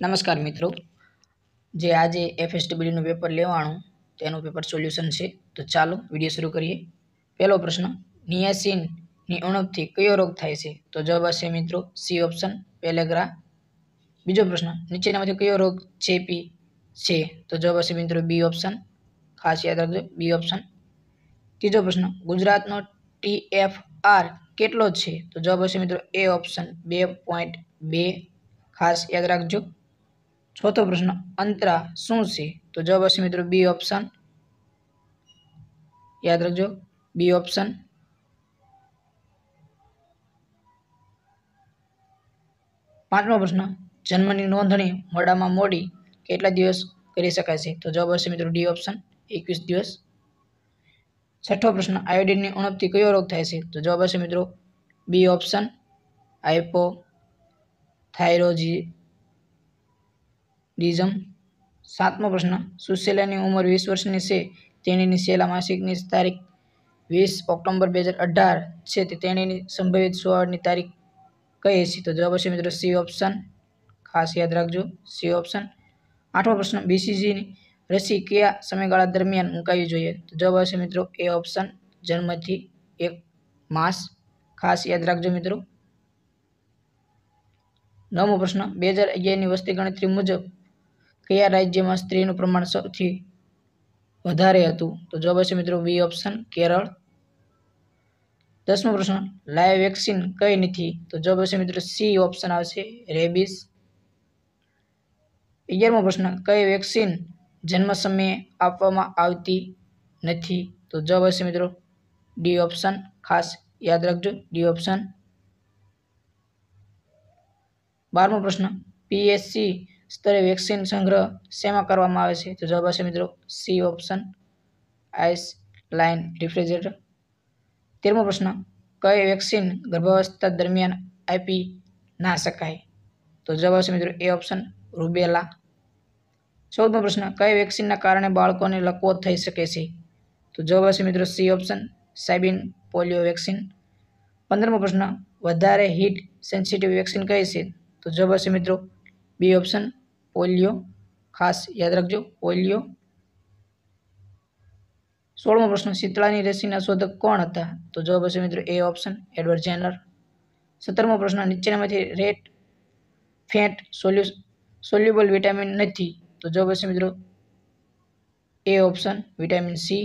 નમસ્કાર મિત્રો જે આજે એફ એસ એફએસડબલ્યુનું પેપર લેવાનું તેનું પેપર સોલ્યુશન છે તો ચાલો વિડીયો શરૂ કરીએ પહેલો પ્રશ્ન નિયાસીનની ઉણપથી કયો રોગ થાય છે તો જવાબ હશે મિત્રો સી ઓપ્શન પેલેગ્રા બીજો પ્રશ્ન નીચેનામાંથી કયો રોગ ચેપી છે તો જવાબ હશે મિત્રો બી ઓપ્શન ખાસ યાદ રાખજો બી ઓપ્શન ત્રીજો પ્રશ્ન ગુજરાતનો ટી એફ આર કેટલો છે તો જવાબ હશે મિત્રો એ ઓપ્શન બે પોઈન્ટ બે ખાસ યાદ રાખજો ચોથો પ્રશ્ન અંતરા શું છે તો જવાબ હશે મિત્રો બી ઓપ્શન યાદ રાખજો બી ઓપ્શન પાંચમો પ્રશ્ન જન્મની નોંધણી મોડામાં મોડી કેટલા દિવસ કરી શકાય છે તો જવાબ હશે મિત્રો ડી ઓપ્શન એકવીસ દિવસ છઠ્ઠો પ્રશ્ન આયોડિનની ઉણપથી કયો રોગ થાય છે તો જવાબ હશે મિત્રો બી ઓપ્શન આઇપો થાઇરોજી ડિઝમ સાતમો પ્રશ્ન સુશીલાની ઉંમર વીસ વર્ષની છે તેણીની છેલ્લા માસિકની તારીખ વીસ ઓક્ટોબર બે હજાર અઢાર છે તે તેણીની સંભવિત સુવાળની તારીખ કઈ હશે તો જવાબ હશે મિત્રો સી ઓપ્શન ખાસ યાદ રાખજો સી ઓપ્શન આઠમો પ્રશ્ન બીસીજીની રસી કયા સમયગાળા દરમિયાન મૂકાવી જોઈએ તો જવાબ હશે મિત્રો એ ઓપ્શન જન્મથી એક માસ ખાસ યાદ રાખજો મિત્રો નવમો પ્રશ્ન બે હજાર અગિયારની વસ્તી ગણતરી મુજબ કયા રાજ્યમાં સ્ત્રીનું પ્રમાણ સૌથી વધારે હતું તો જવાબ હશે મિત્રો બી ઓપ્શન કેરળ દસમો પ્રશ્ન લાઈવ વેક્સિન કઈ નથી તો જવાબ હશે મિત્રો સી ઓપ્શન આવશે રેબીસ અગિયારમો પ્રશ્ન કઈ વેક્સિન જન્મ સમયે આપવામાં આવતી નથી તો જવાબ હશે મિત્રો ડી ઓપ્શન ખાસ યાદ રાખજો ડી ઓપ્શન બારમો પ્રશ્ન પીએસસી સ્તરે વેક્સિન સંગ્રહ શેમાં કરવામાં આવે છે તો જવાબ હશે મિત્રો C option ice line refrigerator તેરમો પ્રશ્ન કઈ વેક્સિન ગર્ભાવસ્થા દરમિયાન આપી ના શકાય તો જવાબ હશે મિત્રો એ ઓપ્શન રૂબેલા ચૌદમો પ્રશ્ન કઈ વેક્સિનના કારણે બાળકોને લકવો થઈ શકે છે તો જવાબ હશે મિત્રો C option Sabin polio vaccine પંદરમો પ્રશ્ન વધારે હીટ સેન્સિટિવ વેક્સિન કઈ છે તો જવાબ હશે મિત્રો બી ઓપ્શન પોલિયો ખાસ યાદ રાખજો પોલિયો સોળમો પ્રશ્ન શીતળાની રસીના શોધક કોણ હતા તો જવાબ હશે મિત્રો એ ઓપ્શન એડવર્ડ જેનર સત્તરમો પ્રશ્ન નીચેનામાંથી રેટ ફેટ સોલ્યુ સોલ્યુબલ વિટામિન નથી તો જવાબ હશે મિત્રો એ ઓપ્શન વિટામિન સી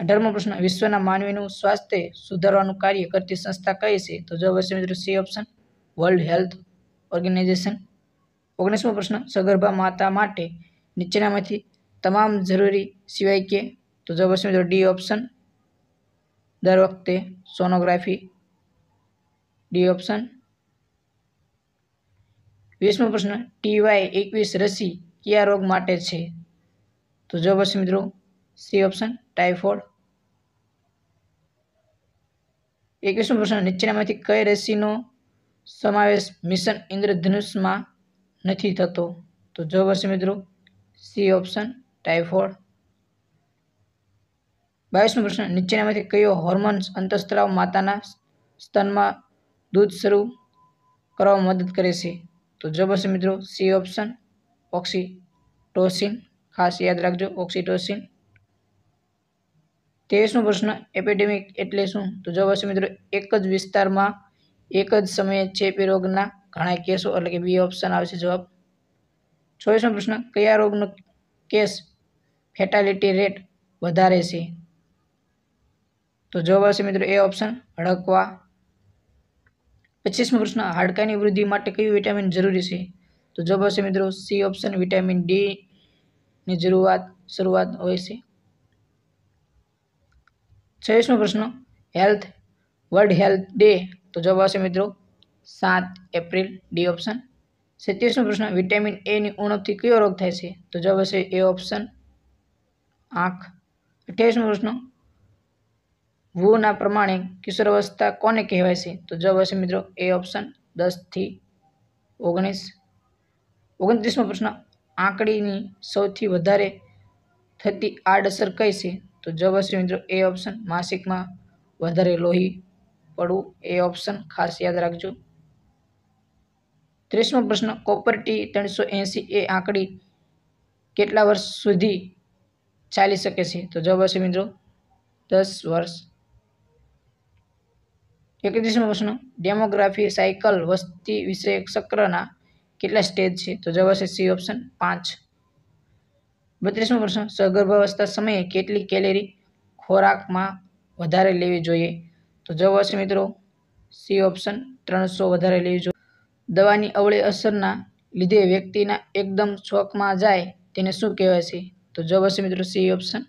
અઢારમો પ્રશ્ન વિશ્વના માનવીનું સ્વાસ્થ્ય સુધારવાનું કાર્ય કરતી સંસ્થા કઈ છે તો જવાબ હશે મિત્રો C option World Health Organization ઓગણીસમો પ્રશ્ન સગર્ભા માતા માટે નીચેનામાંથી તમામ જરૂરી સિવાય કે તો જવાબ હશે ડી ઓપ્શન દર વખતે સોનોગ્રાફી ડી ઓપ્શન વીસમો પ્રશ્ન ટીવાય એકવીસ રસી કયા રોગ માટે છે તો જવાબ હશે મિત્રો સી ઓપ્શન ટાઇફોઇડ એકવીસમો પ્રશ્ન નીચેનામાંથી કઈ રસીનો સમાવેશ મિશન ઇન્દ્રધનુષમાં નથી થતો તો જવાબ આવશે મિત્રો સી ઓપ્શન ટાઇફોઇડ બાવીસમો પ્રશ્ન નીચેનામાંથી કયો હોર્મોન્સ અંતઃસ્ત્રાવ માતાના સ્તનમાં દૂધ શરૂ કરવામાં મદદ કરે છે તો જવાબ આવશે મિત્રો સી ઓપ્શન ઓક્સિટોસિન ખાસ યાદ રાખજો ઓક્સિટોસિન તેવીસમો પ્રશ્ન એપિડેમિક એટલે શું તો જવાબ આવશે મિત્રો એક જ વિસ્તારમાં એક જ સમયે ચેપી રોગના ઘણા કેસો એટલે કે બી ઓપ્શન આવશે જવાબ ચોવીસમો પ્રશ્ન કયા રોગનો કેસ ફેટાલિટી રેટ વધારે છે તો જવાબ આવશે મિત્રો એ ઓપ્શન હડકવા પચીસમો પ્રશ્ન હાડકાની વૃદ્ધિ માટે કયું વિટામિન જરૂરી છે તો જવાબ આવશે મિત્રો સી ઓપ્શન વિટામિન ડી ની જરૂરિયાત શરૂઆત હોય છે છવ્વીસમો પ્રશ્ન હેલ્થ વર્લ્ડ હેલ્થ ડે તો જવાબ આવશે મિત્રો સાત એપ્રિલ ડી ઓપ્શન સત્યાવીસમો પ્રશ્ન વિટામિન એની ઉણપથી કયો રોગ થાય છે તો જવાબ હશે એ ઓપ્શન આંખ અઠ્યાવીસમો પ્રશ્ન વુના પ્રમાણે કિશોરાવસ્થા કોને કહેવાય છે તો જવાબ હશે મિત્રો એ ઓપ્શન દસથી ઓગણીસ ઓગણત્રીસમો પ્રશ્ન આંકડીની સૌથી વધારે થતી આડઅસર કઈ છે તો જવાબ હશે મિત્રો એ ઓપ્શન માસિકમાં વધારે લોહી પડવું એ ઓપ્શન ખાસ યાદ રાખજો ત્રીસમો પ્રશ્ન કોપરટી ત્રણસો એંસી એ આંકડી કેટલા વર્ષ સુધી ચાલી શકે છે તો જવાબ આવશે મિત્રો દસ વર્ષ એકત્રીસમો પ્રશ્ન ડેમોગ્રાફી સાયકલ વસ્તી વિષયક ચક્રના કેટલા સ્ટેજ છે તો જવાબ આવશે સી ઓપ્શન પાંચ બત્રીસમો પ્રશ્ન સગર્ભાવસ્થા સમયે કેટલી કેલેરી ખોરાકમાં વધારે લેવી જોઈએ તો જવાબ આવશે મિત્રો સી ઓપ્શન ત્રણસો વધારે લેવી જોઈએ દવાની અવળી અસરના લીધે વ્યક્તિના એકદમ શોકમાં જાય તેને શું કહેવાય છે તો જવાબ હશે મિત્રો સી ઓપ્શન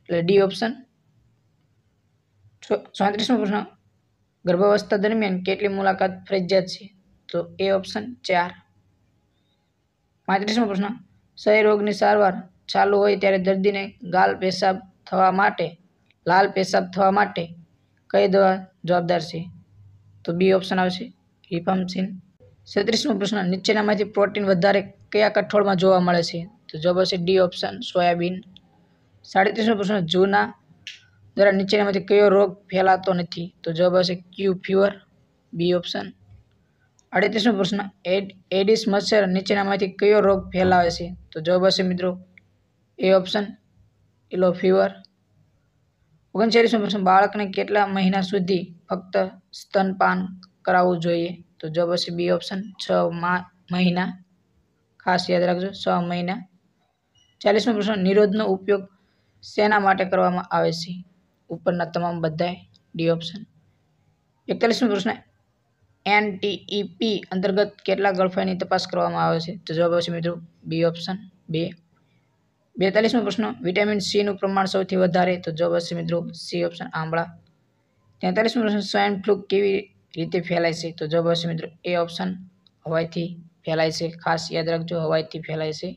એટલે ડી ઓપ્શન ચોત્રીસમો પ્રશ્ન ગર્ભાવસ્થા દરમિયાન કેટલી મુલાકાત ફરજિયાત છે તો એ ઓપ્શન ચાર પાંત્રીસમો પ્રશ્ન ક્ષય રોગની સારવાર ચાલુ હોય ત્યારે દર્દીને ગાલ પેશાબ થવા માટે લાલ પેશાબ થવા માટે કઈ દવા જવાબદાર છે તો બી ઓપ્શન આવશે રિફામસિન છત્રીસમો પ્રશ્ન નીચેનામાંથી પ્રોટીન વધારે કયા કઠોળમાં જોવા મળે છે તો જવાબ આવશે ડી ઓપ્શન સોયાબીન સાડત્રીસમો પ્રશ્ન જૂના દ્વારા નીચેનામાંથી કયો રોગ ફેલાતો નથી તો જવાબ આવશે ક્યુ ફ્યુઅર બી ઓપ્શન અડત્રીસમો પ્રશ્ન એડ એડિસ મચ્છર નીચેનામાંથી કયો રોગ ફેલાવે છે તો જવાબ હશે મિત્રો એ ઓપ્શન એલો ફીવર ઓગણચાલીસમો પ્રશ્ન બાળકને કેટલા મહિના સુધી ફક્ત સ્તનપાન કરાવવું જોઈએ તો જવાબ હશે બી ઓપ્શન છ મહિના ખાસ યાદ રાખજો છ મહિના ચાલીસમો પ્રશ્ન નિરોધનો ઉપયોગ શેના માટે કરવામાં આવે છે ઉપરના તમામ બધાએ ડી ઓપ્શન એકતાલીસમો પ્રશ્ન એનટીઈપી અંતર્ગત કેટલા ગળફાની તપાસ કરવામાં આવે છે તો જવાબ આવશે મિત્રો બી ઓપ્શન બે બેતાલીસમો પ્રશ્ન વિટામિન સીનું પ્રમાણ સૌથી વધારે તો જવાબ આવશે મિત્રો સી ઓપ્શન આંબળા તેતાલીસમો પ્રશ્ન સ્વાઇન ફ્લૂ કેવી રીતે ફેલાય છે તો જવાબ આવશે મિત્રો એ ઓપ્શન હવાઈથી ફેલાય છે ખાસ યાદ રાખજો હવાઈથી ફેલાય છે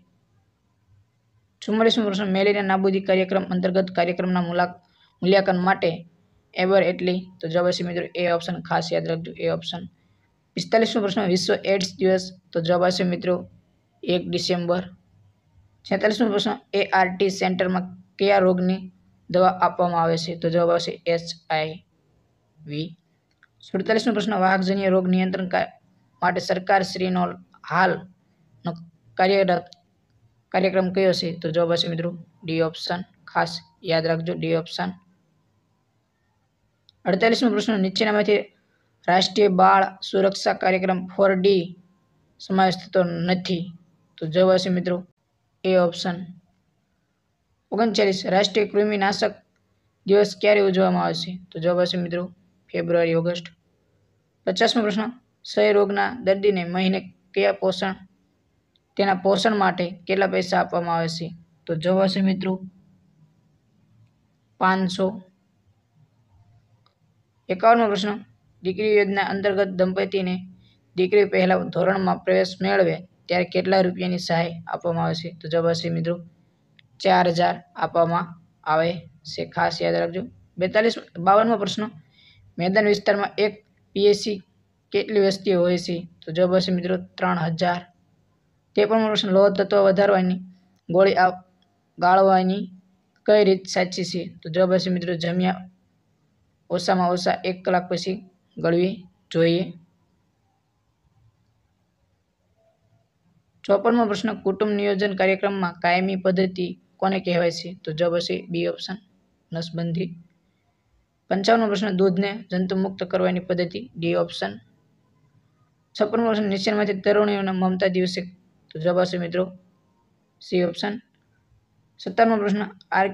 ચુમ્માલીસમો પ્રશ્ન મેલેરિયા નાબૂદી કાર્યક્રમ અંતર્ગત કાર્યક્રમના મુલાક મૂલ્યાંકન માટે એવર એટલી તો જવાબ આવશે મિત્રો એ ઓપ્શન ખાસ યાદ રાખજો એ ઓપ્શન પિસ્તાલીસમો પ્રશ્ન વિશ્વ એડ્સ દિવસ તો જવાબ આવશે મિત્રો એક ડિસેમ્બર છેતાલીસમો પ્રશ્ન એ આરટી સેન્ટરમાં કયા રોગની દવા આપવામાં આવે છે તો જવાબ આવશે એચ આઈ વી સુડતાલીસનો પ્રશ્ન વાહકજન્ય રોગ નિયંત્રણ માટે સરકારશ્રીનો હાલનો કાર્યરત કાર્યક્રમ કયો છે તો જવાબ હશે મિત્રો ડી ઓપ્શન ખાસ યાદ રાખજો ડી ઓપ્શન અડતાલીસમો પ્રશ્ન નીચેનામાંથી રાષ્ટ્રીય બાળ સુરક્ષા કાર્યક્રમ ફોર ડી સમાવેશ થતો નથી તો જવાબ હશે મિત્રો એ ઓપ્શન ઓગણચાલીસ રાષ્ટ્રીય કૃમિનાશક દિવસ ક્યારે ઉજવવામાં આવશે તો જવાબ હશે મિત્રો ફેબ્રુઆરી ઓગસ્ટ પચાસમો પ્રશ્ન ક્ષયરોગના દર્દીને મહિને કયા પોષણ તેના પોષણ માટે કેટલા પૈસા આપવામાં આવે છે તો જવાબ છે મિત્રો પાંચસો એકાવનમો પ્રશ્ન દીકરી યોજના અંતર્ગત દંપતીને દીકરી પહેલા ધોરણમાં પ્રવેશ મેળવે ત્યારે કેટલા રૂપિયાની સહાય આપવામાં આવે છે તો જવાબ છે મિત્રો ચાર હજાર આપવામાં આવે છે ખાસ યાદ રાખજો બેતાલીસ બાવનમો પ્રશ્ન મેદાન વિસ્તારમાં એક પીએસસી કેટલી વસ્તી હોય છે તો જવાબ હશે મિત્રો ત્રણ હજાર તે પણ પ્રશ્ન લોહ તત્વ વધારવાની ગોળી આ ગાળવાની કઈ રીત સાચી છે તો જવાબ હશે મિત્રો જમ્યા ઓછામાં ઓછા એક કલાક પછી ગળવી જોઈએ ચોપનમો પ્રશ્ન કુટુંબ નિયોજન કાર્યક્રમમાં કાયમી પદ્ધતિ કોને કહેવાય છે તો જવાબ હશે બી ઓપ્શન નસબંધી પંચાવન પ્રશ્ન દૂધને જંતુમુક્ત કરવાની પદ્ધતિ ડી ઓપ્શન છપ્પન પ્રશ્ન નીચેમાંથી તરુણીઓના મમતા દિવસે તો જવાબ આવશે મિત્રો સી ઓપ્શન સત્તાવનમો પ્રશ્ન આર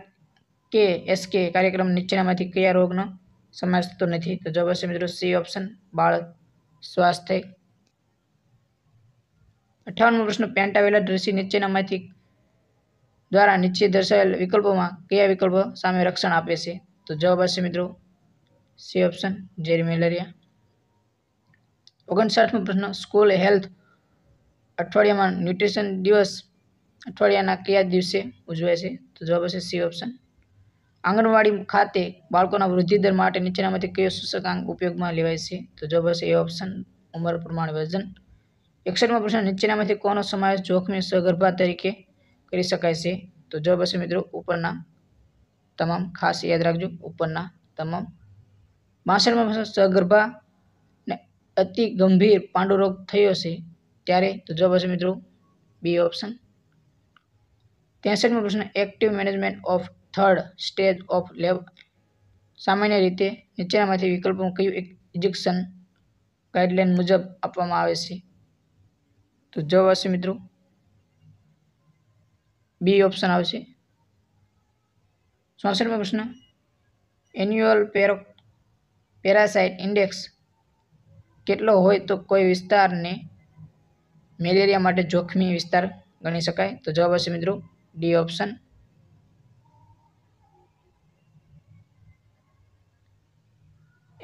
કે એસ કે કાર્યક્રમ નીચેનામાંથી કયા રોગનો સમાજ થતો નથી તો જવાબ આવશે મિત્રો સી ઓપ્શન બાળક સ્વાસ્થ્ય અઠાવનમો પ્રશ્ન પેન્ટાવેલા રસી નીચેનામાંથી દ્વારા નીચે દર્શાવેલ વિકલ્પોમાં કયા વિકલ્પો સામે રક્ષણ આપે છે તો જવાબ આવશે મિત્રો સી ઓપ્શન ઝેરી મેલેરિયા ઓગણસાઠમો પ્રશ્ન સ્કૂલ હેલ્થ અઠવાડિયામાં ન્યુટ્રિશન દિવસ અઠવાડિયાના કયા દિવસે ઉજવાય છે તો જવાબ હશે સી ઓપ્શન આંગણવાડી ખાતે બાળકોના વૃદ્ધિ દર માટે નીચેનામાંથી કયો સૂચકાંક ઉપયોગમાં લેવાય છે તો જવાબ હશે એ ઓપ્શન ઉંમર પ્રમાણે વજન એકસઠમો પ્રશ્ન નીચેનામાંથી કોનો સમાવેશ જોખમી સગર્ભા તરીકે કરી શકાય છે તો જવાબ હશે મિત્રો ઉપરના તમામ ખાસ યાદ રાખજો ઉપરના તમામ માંસળમાં માંસળ સગર્ભા ને અતિ ગંભીર પાંડુરોગ થયો છે ત્યારે તો જવાબ હશે મિત્રો બી ઓપ્શન ત્રેસઠમો પ્રશ્ન active management of third stage of lab સામાન્ય રીતે નીચેનામાંથી વિકલ્પો કયું એક ઇજેક્શન ગાઈડલાઇન મુજબ આપવામાં આવે છે તો જવાબ આવશે મિત્રો બી ઓપ્શન આવશે ચોસઠમો પ્રશ્ન એન્યુઅલ પેરો પેરાસાઇટ ઇન્ડેક્સ કેટલો હોય તો કોઈ વિસ્તારને મેલેરિયા માટે જોખમી વિસ્તાર ગણી શકાય તો જવાબ હશે મિત્રો ડી ઓપ્શન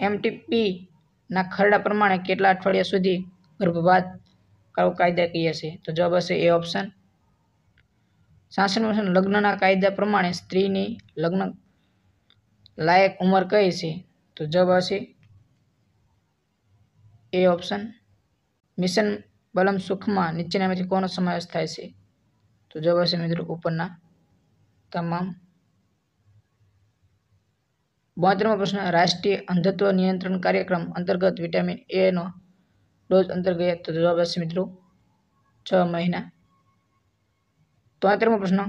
એમટીપીના ખરડા પ્રમાણે કેટલા અઠવાડિયા સુધી ગર્ભપાત કરવો કાયદાકીય છે તો જવાબ હશે એ ઓપ્શન શાસન લગ્નના કાયદા પ્રમાણે સ્ત્રીની લગ્ન લાયક ઉંમર કઈ છે તો જવાબ આવશે એ ઓપ્શન મિશન બલમ સુખમાં નીચેનામાંથી કોનો સમાવેશ થાય છે તો જવાબ આવશે મિત્રો ઉપરના તમામ બોતેરમો પ્રશ્ન રાષ્ટ્રીય અંધત્વ નિયંત્રણ કાર્યક્રમ અંતર્ગત વિટામિન એનો ડોઝ અંતર્ગત તો જવાબ આવશે મિત્રો છ મહિના તોતેરમો પ્રશ્ન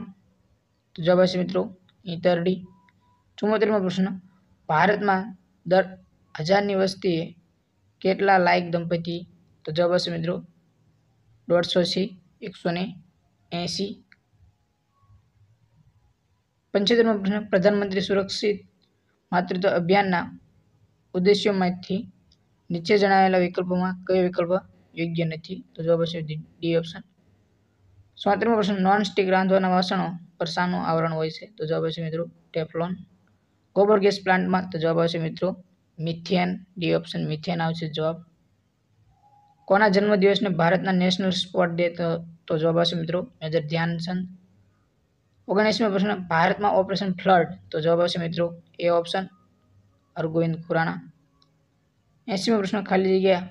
તો જવાબ આવશે મિત્રો ઈતરડી ચુમ્મોતેરમો પ્રશ્ન ભારતમાં દર હજારની વસ્તીએ કેટલા લાયક દંપતી તો જવાબ આવશે મિત્રો છે એકસો ને એંસી પંચોતેરમાં પ્રશ્ન પ્રધાનમંત્રી સુરક્ષિત માતૃત્વ અભિયાનના ઉદ્દેશ્યોમાંથી નીચે જણાવેલા વિકલ્પોમાં કયો વિકલ્પ યોગ્ય નથી તો જવાબ આવશે ડી ઓપ્શન સ્વાતંત્ર્યમાં પ્રશ્ન નોન સ્ટિક રાંધવાના વાસણો પર શાનું આવરણ હોય છે તો જવાબ આવશે મિત્રો ટેફલોન કોબર ગેસ પ્લાન્ટમાં તો જવાબ આવશે મિત્રો મિથેન ડી ઓપ્શન મિથેન આવશે જવાબ કોના જન્મદિવસને ભારતના નેશનલ સ્પોર્ટ ડે તો જવાબ આવશે મિત્રો મેજર ધ્યાનચંદ ઓગણીસમો પ્રશ્ન ભારતમાં ઓપરેશન ફ્લડ તો જવાબ આવશે મિત્રો એ ઓપ્શન હરગોવિંદ ખુરાણા એંસીમો પ્રશ્ન ખાલી જગ્યા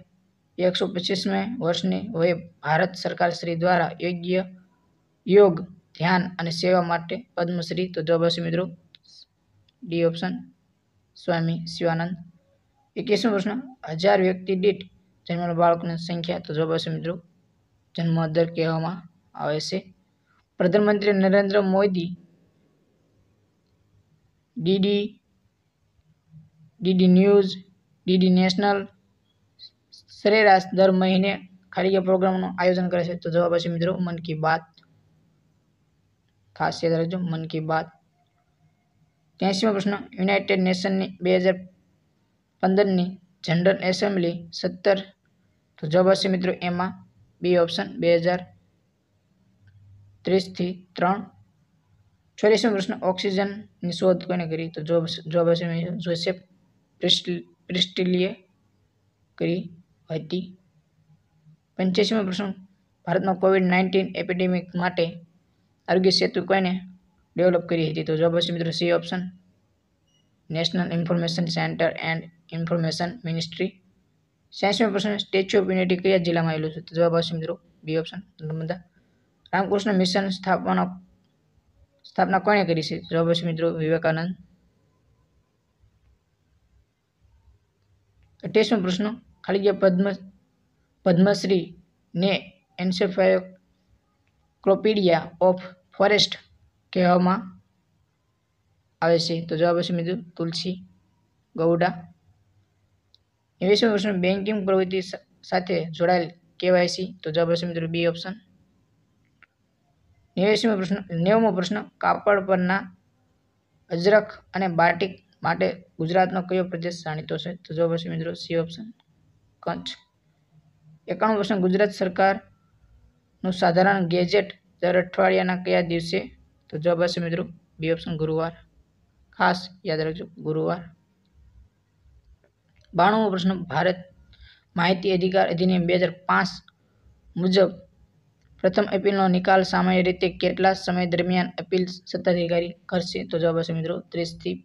એકસો પચીસમે વર્ષની વયે ભારત સરકાર શ્રી દ્વારા યોગ્ય યોગ ધ્યાન અને સેવા માટે પદ્મશ્રી તો જવાબ આવશે મિત્રો ડી ઓપ્શન સ્વામી શિવાનંદ એકવીસમો પ્રશ્ન હજાર વ્યક્તિ દીઠ જન્મેલ બાળકોની સંખ્યા તો જવાબ આવશે મિત્રો જન્મદર કહેવામાં આવે છે પ્રધાનમંત્રી Narendra Modi DD DD news DD national સરેરાશ દર મહિને ખાલી પ્રોગ્રામનું આયોજન કરે છે તો જવાબ આવશે મિત્રો મન કી બાત ખાસ યાદ રાખજો મન કી બાત ત્યાંશીમો પ્રશ્ન યુનાઇટેડ નેશનની બે હજાર પંદરની જનરલ એસેમ્બલી સત્તર તો જવાબ હશે મિત્રો એમાં બી ઓપ્શન બે હજાર ત્રીસથી ત્રણ ચોરીસમો પ્રશ્ન ઓક્સિજનની શોધ કોને કરી તો જવાબ જવાબ હશે જોસેફ પ્રિસ્ટિલીએ કરી હતી પંચ્યાસીમો પ્રશ્ન ભારતમાં કોવિડ નાઇન્ટીન એપિડેમિક માટે આરોગ્ય સેતુ કોને ડેવલપ કરી હતી તો જવાબ આવશે મિત્રો C option national information centre and information ministry સાયન્સમાં પ્રશ્ન સ્ટેચ્યુ ઓફ યુનિટી કયા જિલ્લામાં આવેલું છે તો જવાબ આવશે મિત્રો B option Narmada Ramakrishna mission સ્થાપના સ્થાપના કોણે કરી છે જવાબ આવશે મિત્રો વિવેકાનંદ અઠ્યાસમો પ્રશ્ન ખાલી જગ્યા પદ્મ પદ્મશ્રી ને એન્સેફાયોક્રોપીડિયા ઓફ ફોરેસ્ટ કહેવામાં આવે છે તો જવાબ હશે મિત્રો Tulsi Gowda investment option banking પ્રવૃત્તિ સાથે જોડાયેલ કેવાયસી તો જવાબ હશે મિત્રો બી ઓપ્શન નેવ્યાસીમો પ્રશ્ન નેવમો પ્રશ્ન કાપડ પરના અજરખ અને બાર્ટિક માટે ગુજરાતનો કયો પ્રદેશ જાણીતો છે તો જવાબ હશે મિત્રો સી ઓપ્શન કચ્છ એકાણું પ્રશ્ન ગુજરાત સરકારનું સાધારણ ગેજેટ દર અઠવાડિયાના કયા દિવસે તો જવાબ આવશે મિત્રો બી ઓપ્શન ગુરુવાર ખાસ યાદ રાખજો ગુરુવાર બાણુંમો પ્રશ્ન ભારત માહિતી અધિકાર અધિનિયમ બે હજાર પાંચ પ્રથમ અપીલનો નિકાલ સામાન્ય રીતે કેટલા સમય દરમિયાન અપીલ સત્તાધિકારી કરશે તો જવાબ આવશે મિત્રો ત્રીસથી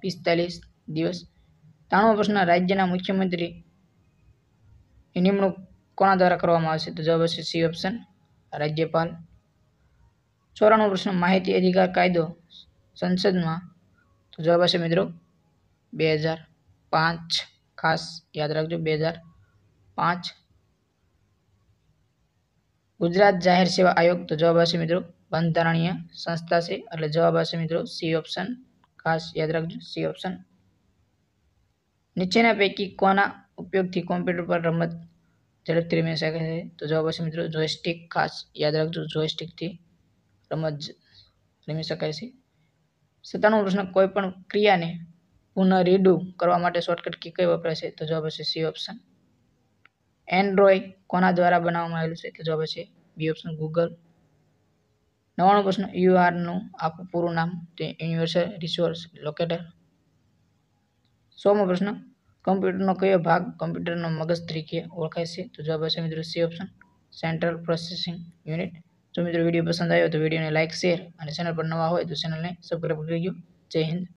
પિસ્તાલીસ દિવસ ત્રાણું પ્રશ્ન રાજ્યના મુખ્યમંત્રી નિમણૂક કોના દ્વારા કરવામાં આવશે તો જવાબ આવશે સી ઓપ્શન રાજ્યપાલ ચોરાણું પ્રશ્ન માહિતી અધિકાર કાયદો સંસદમાં તો જવાબ હશે મિત્રો બે હજાર પાંચ ખાસ યાદ રાખજો બે હજાર પાંચ ગુજરાત જાહેર સેવા આયોગ તો જવાબ હશે મિત્રો બંધારણીય સંસ્થા છે એટલે જવાબ હશે મિત્રો સી ઓપ્શન ખાસ યાદ રાખજો સી ઓપ્શન નીચેના પૈકી કોના ઉપયોગથી કોમ્પ્યુટર પર રમત ઝડપથી રમી શકે છે તો જવાબ હશે મિત્રો જોયસ્ટિક ખાસ યાદ રાખજો જોયસ્ટિકથી રમત રમી શકાય છે સત્તાણું પ્રશ્ન કોઈ પણ ક્રિયાને પુનઃ રીડુ કરવા માટે શોર્ટકટ કી કઈ વપરાય છે તો જવાબ હશે સી ઓપ્શન એન્ડ્રોય કોના દ્વારા બનાવવામાં આવેલું છે તો જવાબ હશે બી ઓપ્શન ગૂગલ નવાણું પ્રશ્ન યુઆરનું આખું પૂરું નામ તે યુનિવર્સલ રિસોર્સ લોકેટર સોમો પ્રશ્ન કમ્પ્યુટરનો કયો ભાગ કમ્પ્યુટરનો મગજ તરીકે ઓળખાય છે તો જવાબ હશે મિત્રો C option central processing unit જો મિત્રો વિડીયો પસંદ આવ્યો તો વિડીયોને લાઇક શેર અને ચેનલ પર નવા હોય તો ચેનલને સબસ્ક્રાઈબ કરી દેજો જય હિન્દ